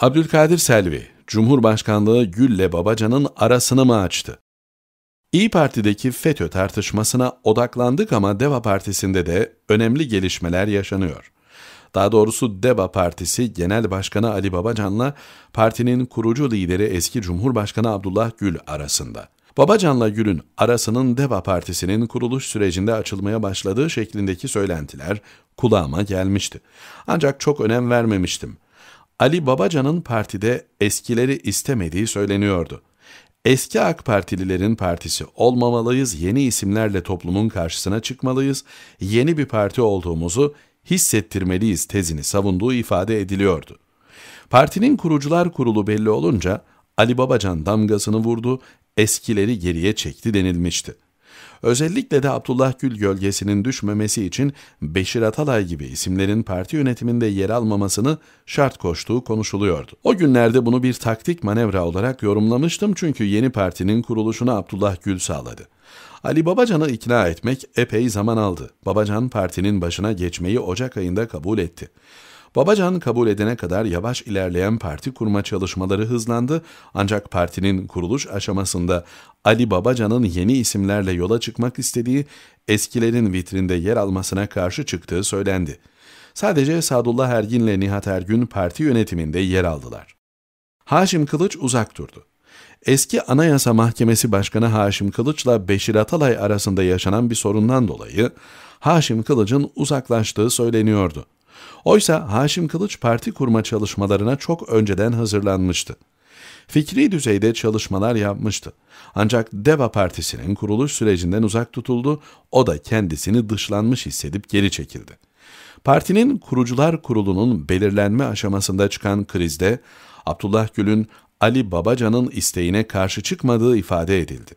Abdülkadir Selvi, Cumhurbaşkanlığı Gül'le Babacan'ın arasını mı açtı? İyi Parti'deki FETÖ tartışmasına odaklandık ama DEVA Partisi'nde de önemli gelişmeler yaşanıyor. Daha doğrusu DEVA Partisi Genel Başkanı Ali Babacan'la partinin kurucu lideri eski Cumhurbaşkanı Abdullah Gül arasında. Babacan'la Gül'ün arasının DEVA Partisi'nin kuruluş sürecinde açılmaya başladığı şeklindeki söylentiler kulağıma gelmişti. Ancak çok önem vermemiştim. Ali Babacan'ın partide eskileri istemediği söyleniyordu. Eski AK Partililerin partisi olmamalıyız, yeni isimlerle toplumun karşısına çıkmalıyız, yeni bir parti olduğumuzu hissettirmeliyiz tezini savunduğu ifade ediliyordu. Partinin kurucular kurulu belli olunca Ali Babacan damgasını vurdu, eskileri geriye çekti denilmişti. Özellikle de Abdullah Gül gölgesinin düşmemesi için Beşir Atalay gibi isimlerin parti yönetiminde yer almamasını şart koştuğu konuşuluyordu. O günlerde bunu bir taktik manevra olarak yorumlamıştım çünkü yeni partinin kuruluşunu Abdullah Gül sağladı. Ali Babacan'ı ikna etmek epey zaman aldı. Babacan partinin başına geçmeyi Ocak ayında kabul etti. Babacan kabul edene kadar yavaş ilerleyen parti kurma çalışmaları hızlandı ancak partinin kuruluş aşamasında Ali Babacan'ın yeni isimlerle yola çıkmak istediği eskilerin vitrinde yer almasına karşı çıktığı söylendi. Sadece Sadullah Ergin ile Nihat Ergün parti yönetiminde yer aldılar. Haşim Kılıç uzak durdu. Eski Anayasa Mahkemesi Başkanı Haşim Kılıç'la Beşir Atalay arasında yaşanan bir sorundan dolayı Haşim Kılıç'ın uzaklaştığı söyleniyordu. Oysa Haşim Kılıç parti kurma çalışmalarına çok önceden hazırlanmıştı. Fikri düzeyde çalışmalar yapmıştı. Ancak DEVA Partisi'nin kuruluş sürecinden uzak tutuldu, o da kendisini dışlanmış hissedip geri çekildi. Partinin Kurucular Kurulu'nun belirlenme aşamasında çıkan krizde Abdullah Gül'ün Ali Babacan'ın isteğine karşı çıkmadığı ifade edildi.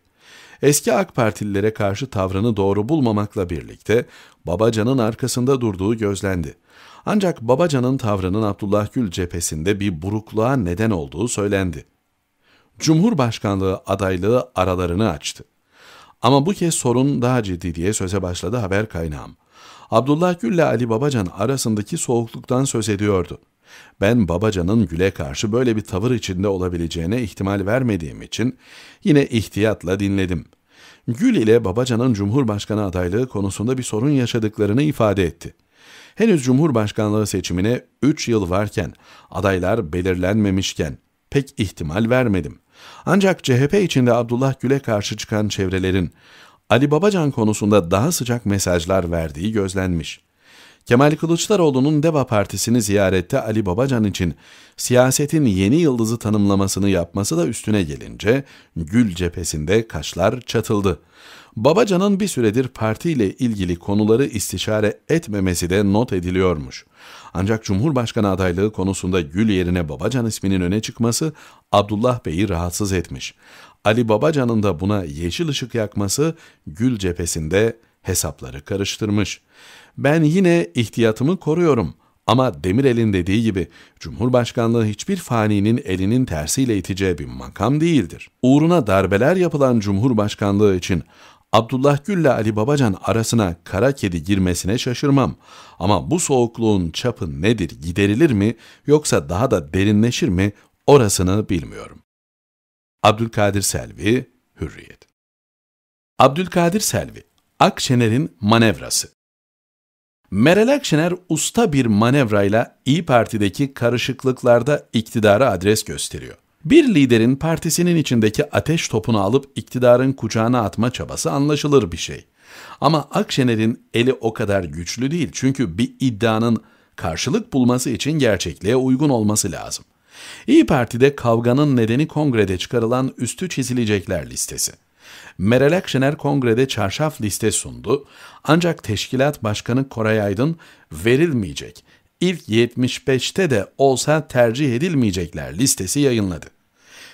Eski AK Partililere karşı tavrını doğru bulmamakla birlikte Babacan'ın arkasında durduğu gözlendi. Ancak Babacan'ın tavrının Abdullah Gül cephesinde bir burukluğa neden olduğu söylendi. Cumhurbaşkanlığı adaylığı aralarını açtı. Ama bu kez sorun daha ciddi diye söze başladı haber kaynağım. Abdullah Gül ile Ali Babacan arasındaki soğukluktan söz ediyordu. Ben Babacan'ın Gül'e karşı böyle bir tavır içinde olabileceğine ihtimal vermediğim için yine ihtiyatla dinledim. Gül ile Babacan'ın Cumhurbaşkanı adaylığı konusunda bir sorun yaşadıklarını ifade etti henüz Cumhurbaşkanlığı seçimine 3 yıl varken, adaylar belirlenmemişken pek ihtimal vermedim. Ancak CHP içinde Abdullah Gül'e karşı çıkan çevrelerin Ali Babacan konusunda daha sıcak mesajlar verdiği gözlenmiş. Kemal Kılıçdaroğlu'nun DEVA Partisi'ni ziyarette Ali Babacan için siyasetin yeni yıldızı tanımlamasını yapması da üstüne gelince Gül cephesinde kaşlar çatıldı. Babacan'ın bir süredir partiyle ilgili konuları istişare etmemesi de not ediliyormuş. Ancak Cumhurbaşkanı adaylığı konusunda Gül yerine Babacan isminin öne çıkması Abdullah Bey'i rahatsız etmiş. Ali Babacan'ın da buna yeşil ışık yakması Gül cephesinde hesapları karıştırmış ben yine ihtiyatımı koruyorum. Ama Demirel'in dediği gibi Cumhurbaşkanlığı hiçbir faninin elinin tersiyle iteceği bir makam değildir. Uğruna darbeler yapılan Cumhurbaşkanlığı için Abdullah Gül ile Ali Babacan arasına kara kedi girmesine şaşırmam. Ama bu soğukluğun çapı nedir, giderilir mi yoksa daha da derinleşir mi orasını bilmiyorum. Abdülkadir Selvi, Hürriyet Abdülkadir Selvi, Akşener'in manevrası. Meral Akşener usta bir manevrayla İyi Parti'deki karışıklıklarda iktidara adres gösteriyor. Bir liderin partisinin içindeki ateş topunu alıp iktidarın kucağına atma çabası anlaşılır bir şey. Ama Akşener'in eli o kadar güçlü değil çünkü bir iddianın karşılık bulması için gerçekliğe uygun olması lazım. İyi Parti'de kavganın nedeni kongrede çıkarılan üstü çizilecekler listesi. Meral Akşener kongrede çarşaf liste sundu ancak teşkilat başkanı Koray Aydın verilmeyecek, ilk 75'te de olsa tercih edilmeyecekler listesi yayınladı.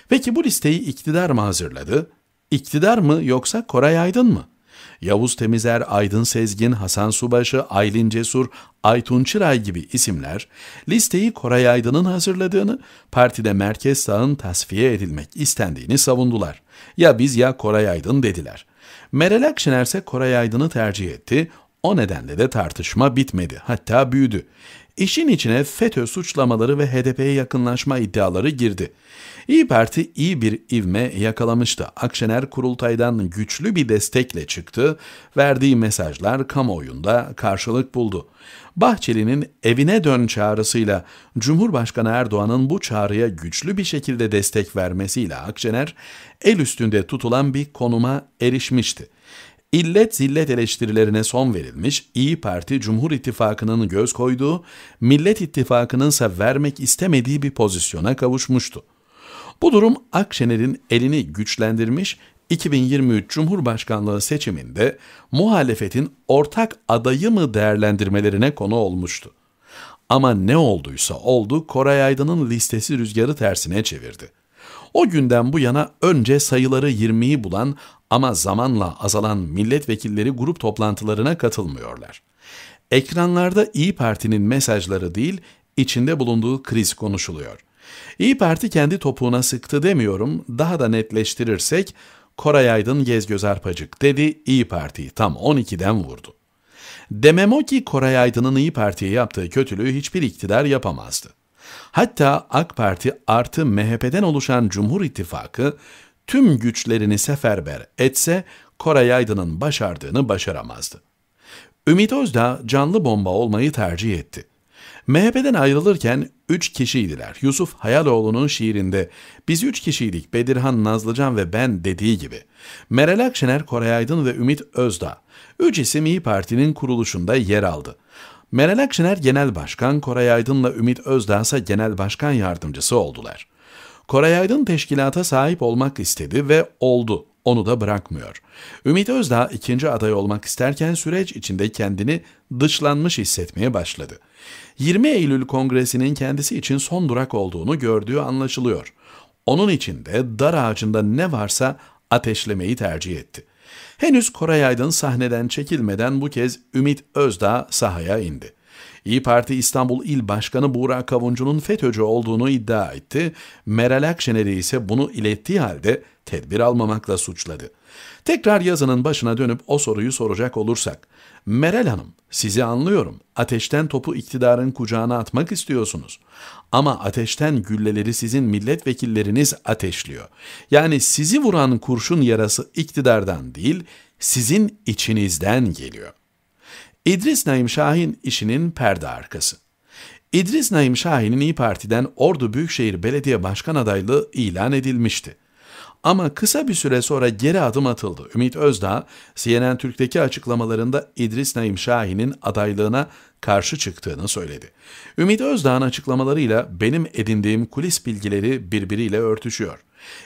Peki bu listeyi iktidar mı hazırladı? İktidar mı yoksa Koray Aydın mı? Yavuz Temizer, Aydın Sezgin, Hasan Subaşı, Aylin Cesur, Aytun Çıray gibi isimler listeyi Koray Aydın'ın hazırladığını, partide merkez sağın tasfiye edilmek istendiğini savundular. Ya biz ya Koray Aydın dediler. Meral Akşener ise Koray Aydın'ı tercih etti. O nedenle de tartışma bitmedi, hatta büyüdü. İşin içine FETÖ suçlamaları ve HDP'ye yakınlaşma iddiaları girdi. İyi Parti iyi bir ivme yakalamıştı. Akşener kurultaydan güçlü bir destekle çıktı. Verdiği mesajlar kamuoyunda karşılık buldu. Bahçeli'nin evine dön çağrısıyla Cumhurbaşkanı Erdoğan'ın bu çağrıya güçlü bir şekilde destek vermesiyle Akşener el üstünde tutulan bir konuma erişmişti. İllet zillet eleştirilerine son verilmiş, İyi Parti Cumhur İttifakı'nın göz koyduğu, Millet İttifakı'nın ise vermek istemediği bir pozisyona kavuşmuştu. Bu durum Akşener'in elini güçlendirmiş 2023 Cumhurbaşkanlığı seçiminde muhalefetin ortak adayı mı değerlendirmelerine konu olmuştu. Ama ne olduysa oldu Koray Aydın'ın listesi rüzgarı tersine çevirdi. O günden bu yana önce sayıları 20'yi bulan ama zamanla azalan milletvekilleri grup toplantılarına katılmıyorlar. Ekranlarda İyi Parti'nin mesajları değil, içinde bulunduğu kriz konuşuluyor.'' İyi Parti kendi topuğuna sıktı demiyorum. Daha da netleştirirsek Koray Aydın gez göz arpacık dedi İyi Parti'yi tam 12'den vurdu. Demem o ki Koray Aydın'ın İyi Parti'ye yaptığı kötülüğü hiçbir iktidar yapamazdı. Hatta AK Parti artı MHP'den oluşan Cumhur İttifakı tüm güçlerini seferber etse Koray Aydın'ın başardığını başaramazdı. Ümit Özdağ canlı bomba olmayı tercih etti. MHP'den ayrılırken üç kişiydiler. Yusuf Hayaloğlu'nun şiirinde biz üç kişiydik Bedirhan Nazlıcan ve ben dediği gibi. Meral Akşener, Koray Aydın ve Ümit Özdağ. Üç isim İyi Parti'nin kuruluşunda yer aldı. Meral Akşener Genel Başkan, Koray Aydın'la Ümit Özdağ ise Genel Başkan Yardımcısı oldular. Koray Aydın teşkilata sahip olmak istedi ve oldu onu da bırakmıyor. Ümit Özdağ ikinci aday olmak isterken süreç içinde kendini dışlanmış hissetmeye başladı. 20 Eylül Kongresi'nin kendisi için son durak olduğunu gördüğü anlaşılıyor. Onun için de dar ağacında ne varsa ateşlemeyi tercih etti. Henüz Koray Aydın sahneden çekilmeden bu kez Ümit Özdağ sahaya indi. İyi Parti İstanbul İl Başkanı Buğra Kavuncu'nun FETÖ'cü olduğunu iddia etti. Meral Akşener'e ise bunu ilettiği halde tedbir almamakla suçladı. Tekrar yazının başına dönüp o soruyu soracak olursak, Meral Hanım, sizi anlıyorum. Ateşten topu iktidarın kucağına atmak istiyorsunuz. Ama ateşten gülleleri sizin milletvekilleriniz ateşliyor. Yani sizi vuran kurşun yarası iktidardan değil, sizin içinizden geliyor. İdris Naim Şahin işinin perde arkası. İdris Naim Şahin'in İyi Parti'den Ordu Büyükşehir Belediye Başkan adaylığı ilan edilmişti. Ama kısa bir süre sonra geri adım atıldı. Ümit Özdağ, CNN Türk'teki açıklamalarında İdris Naim Şahin'in adaylığına karşı çıktığını söyledi. Ümit Özdağ'ın açıklamalarıyla benim edindiğim kulis bilgileri birbiriyle örtüşüyor.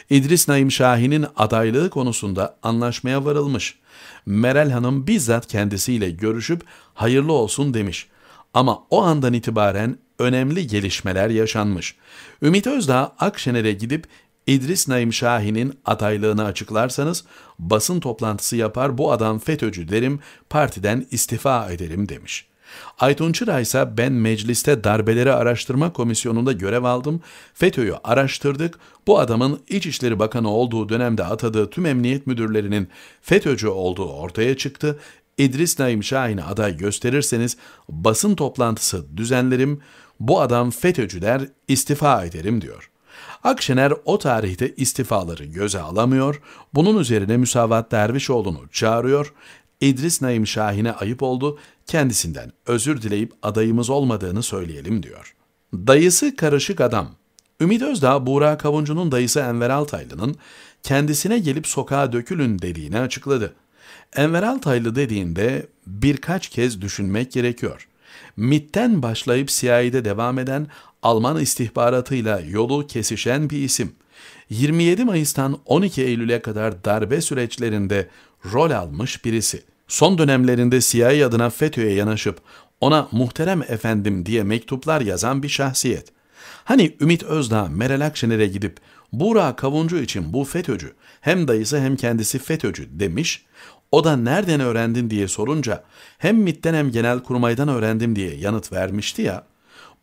İdris Naim Şahin'in adaylığı konusunda anlaşmaya varılmış. Meral Hanım bizzat kendisiyle görüşüp hayırlı olsun demiş. Ama o andan itibaren önemli gelişmeler yaşanmış. Ümit Özdağ Akşener'e gidip İdris Naim Şahin'in adaylığını açıklarsanız basın toplantısı yapar bu adam FETÖ'cü derim partiden istifa ederim demiş. Aytun Çıray ise ben mecliste darbeleri araştırma komisyonunda görev aldım. FETÖ'yü araştırdık. Bu adamın İçişleri Bakanı olduğu dönemde atadığı tüm emniyet müdürlerinin FETÖ'cü olduğu ortaya çıktı. İdris Naim Şahin'i aday gösterirseniz basın toplantısı düzenlerim. Bu adam fetöcü der, istifa ederim diyor. Akşener o tarihte istifaları göze alamıyor, bunun üzerine Müsavat Dervişoğlu'nu çağırıyor, İdris Naim Şahin'e ayıp oldu, kendisinden özür dileyip adayımız olmadığını söyleyelim diyor. Dayısı Karışık Adam Ümit Özdağ, Buğra Kavuncu'nun dayısı Enver Altaylı'nın kendisine gelip sokağa dökülün dediğini açıkladı. Enver Altaylı dediğinde birkaç kez düşünmek gerekiyor. MIT'ten başlayıp CIA'de devam eden Alman istihbaratıyla yolu kesişen bir isim. 27 Mayıs'tan 12 Eylül'e kadar darbe süreçlerinde rol almış birisi. Son dönemlerinde CIA adına FETÖ'ye yanaşıp ona muhterem efendim diye mektuplar yazan bir şahsiyet. Hani Ümit Özdağ Meral Akşener'e gidip Buğra Kavuncu için bu FETÖ'cü hem dayısı hem kendisi FETÖ'cü demiş. O da nereden öğrendin diye sorunca hem MIT'ten hem Genelkurmay'dan öğrendim diye yanıt vermişti ya.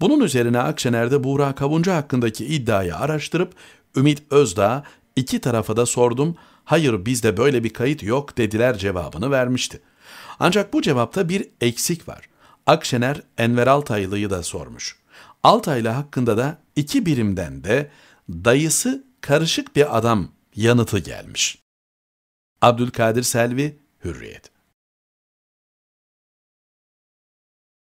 Bunun üzerine Akşener'de Buğra Kavuncu hakkındaki iddiayı araştırıp Ümit Özdağ iki tarafa da sordum. Hayır bizde böyle bir kayıt yok dediler cevabını vermişti. Ancak bu cevapta bir eksik var. Akşener Enver Altaylı'yı da sormuş. Altaylı hakkında da iki birimden de dayısı karışık bir adam yanıtı gelmiş. Abdülkadir Selvi, Hürriyet